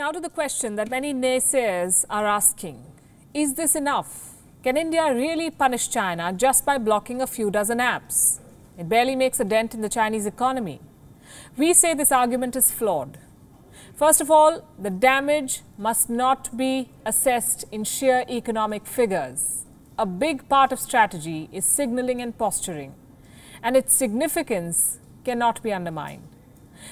Now to the question that many naysayers are asking. Is this enough? Can India really punish China just by blocking a few dozen apps? It barely makes a dent in the Chinese economy. We say this argument is flawed. First of all, the damage must not be assessed in sheer economic figures. A big part of strategy is signaling and posturing, and its significance cannot be undermined.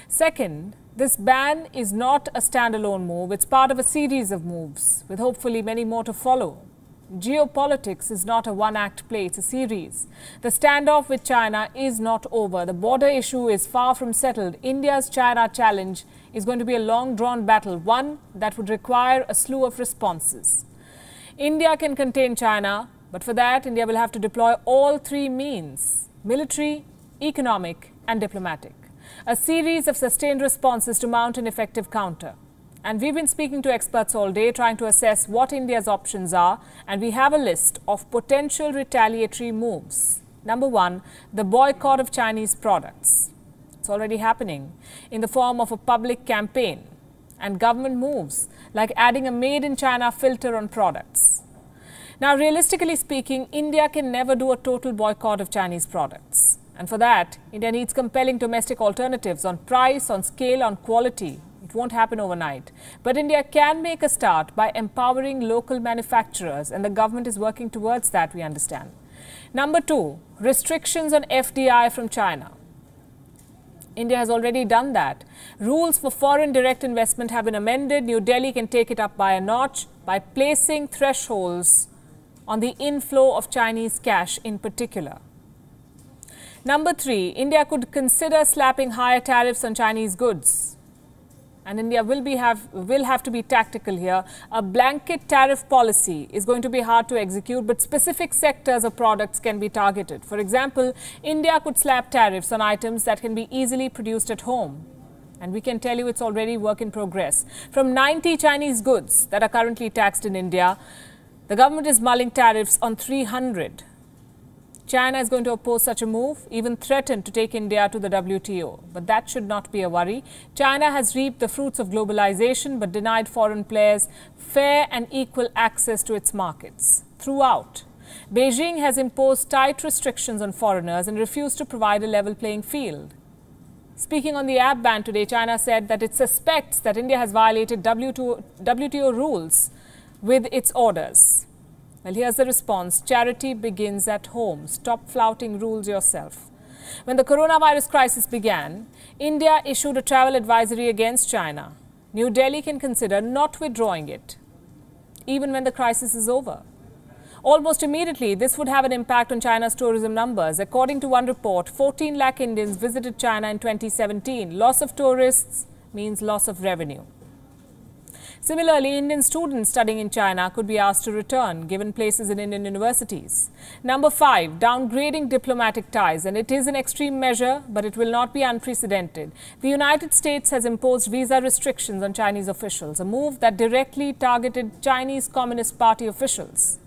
Second, this ban is not a standalone move, it's part of a series of moves, with hopefully many more to follow. Geopolitics is not a one act play, it's a series. The standoff with China is not over. The border issue is far from settled. India's China challenge is going to be a long drawn battle, one that would require a slew of responses. India can contain China, but for that, India will have to deploy all three means military, economic, and diplomatic a series of sustained responses to mount an effective counter. And we've been speaking to experts all day trying to assess what India's options are, and we have a list of potential retaliatory moves. Number one, the boycott of Chinese products. It's already happening in the form of a public campaign and government moves like adding a made in China filter on products. Now, realistically speaking, India can never do a total boycott of Chinese products. And for that, India needs compelling domestic alternatives on price, on scale, on quality. It won't happen overnight. But India can make a start by empowering local manufacturers, and the government is working towards that, we understand. Number two, restrictions on FDI from China. India has already done that. Rules for foreign direct investment have been amended. New Delhi can take it up by a notch by placing thresholds on the inflow of Chinese cash in particular. Number three, India could consider slapping higher tariffs on Chinese goods. And India will, be have, will have to be tactical here. A blanket tariff policy is going to be hard to execute, but specific sectors or products can be targeted. For example, India could slap tariffs on items that can be easily produced at home. And we can tell you it's already work in progress. From 90 Chinese goods that are currently taxed in India, the government is mulling tariffs on 300. China is going to oppose such a move, even threaten to take India to the WTO. But that should not be a worry. China has reaped the fruits of globalization but denied foreign players fair and equal access to its markets. Throughout, Beijing has imposed tight restrictions on foreigners and refused to provide a level playing field. Speaking on the app ban today, China said that it suspects that India has violated WTO, WTO rules with its orders. Well, here's the response. Charity begins at home. Stop flouting rules yourself. When the coronavirus crisis began, India issued a travel advisory against China. New Delhi can consider not withdrawing it, even when the crisis is over. Almost immediately, this would have an impact on China's tourism numbers. According to one report, 14 lakh Indians visited China in 2017. Loss of tourists means loss of revenue. Similarly, Indian students studying in China could be asked to return, given places in Indian universities. Number five, downgrading diplomatic ties. And it is an extreme measure, but it will not be unprecedented. The United States has imposed visa restrictions on Chinese officials, a move that directly targeted Chinese Communist Party officials.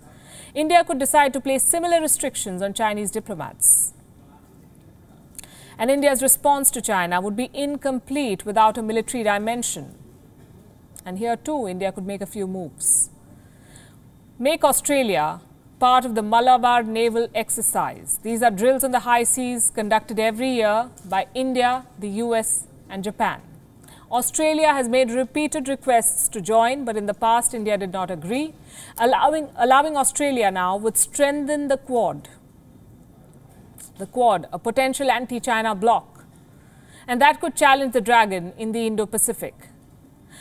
India could decide to place similar restrictions on Chinese diplomats. And India's response to China would be incomplete without a military dimension. And here too, India could make a few moves. Make Australia part of the Malabar Naval Exercise. These are drills on the high seas conducted every year by India, the US and Japan. Australia has made repeated requests to join, but in the past India did not agree. Allowing, allowing Australia now would strengthen the Quad. The Quad, a potential anti-China bloc. And that could challenge the dragon in the Indo-Pacific.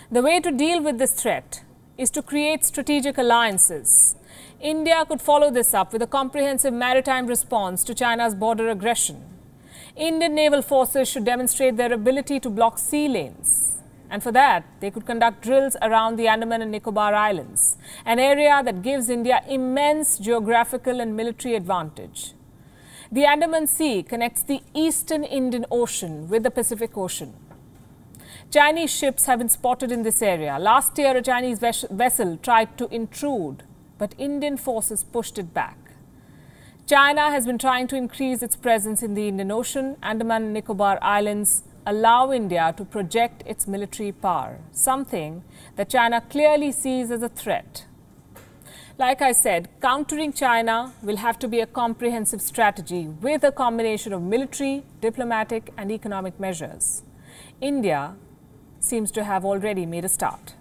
The way to deal with this threat is to create strategic alliances. India could follow this up with a comprehensive maritime response to China's border aggression. Indian naval forces should demonstrate their ability to block sea lanes. And for that, they could conduct drills around the Andaman and Nicobar Islands, an area that gives India immense geographical and military advantage. The Andaman Sea connects the eastern Indian Ocean with the Pacific Ocean. Chinese ships have been spotted in this area. Last year, a Chinese vessel tried to intrude, but Indian forces pushed it back. China has been trying to increase its presence in the Indian Ocean, Andaman and Nicobar Islands, allow India to project its military power, something that China clearly sees as a threat. Like I said, countering China will have to be a comprehensive strategy with a combination of military, diplomatic and economic measures. India seems to have already made a start.